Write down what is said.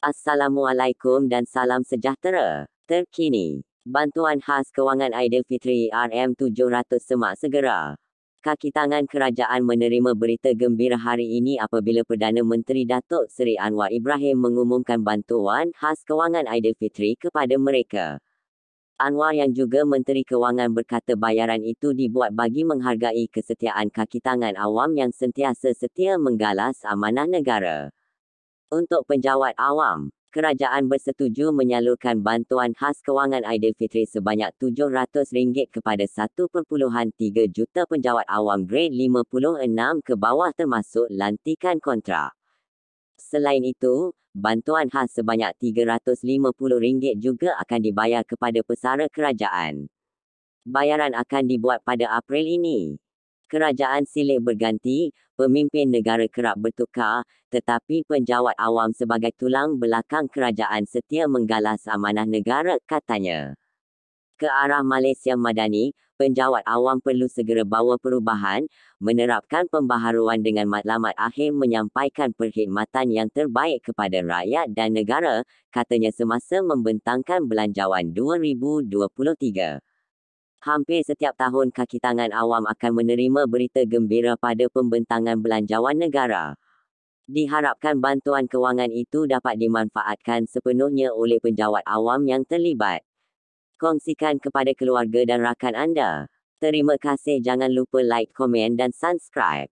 Assalamualaikum dan salam sejahtera. Terkini, bantuan khas kewangan Aidilfitri RM700 semak segera. Kaki tangan kerajaan menerima berita gembira hari ini apabila Perdana Menteri Datuk Seri Anwar Ibrahim mengumumkan bantuan khas kewangan Aidilfitri kepada mereka. Anwar yang juga Menteri Kewangan berkata bayaran itu dibuat bagi menghargai kesetiaan kaki tangan awam yang sentiasa setia menggalas amanah negara. Untuk penjawat awam, kerajaan bersetuju menyalurkan bantuan khas kewangan Aidilfitri sebanyak RM700 kepada 1.3 juta penjawat awam grade 56 ke bawah termasuk lantikan kontrak. Selain itu, bantuan khas sebanyak RM350 juga akan dibayar kepada pesara kerajaan. Bayaran akan dibuat pada April ini. Kerajaan silik berganti, pemimpin negara kerap bertukar, tetapi penjawat awam sebagai tulang belakang kerajaan setia menggalas amanah negara, katanya. Ke arah Malaysia Madani, penjawat awam perlu segera bawa perubahan, menerapkan pembaharuan dengan matlamat akhir menyampaikan perkhidmatan yang terbaik kepada rakyat dan negara, katanya semasa membentangkan belanjawan 2023. Hampir setiap tahun kaki tangan awam akan menerima berita gembira pada pembentangan belanjawan negara. Diharapkan bantuan kewangan itu dapat dimanfaatkan sepenuhnya oleh penjawat awam yang terlibat kongsikan kepada keluarga dan rakan anda. Terima kasih jangan lupa like, komen dan subscribe.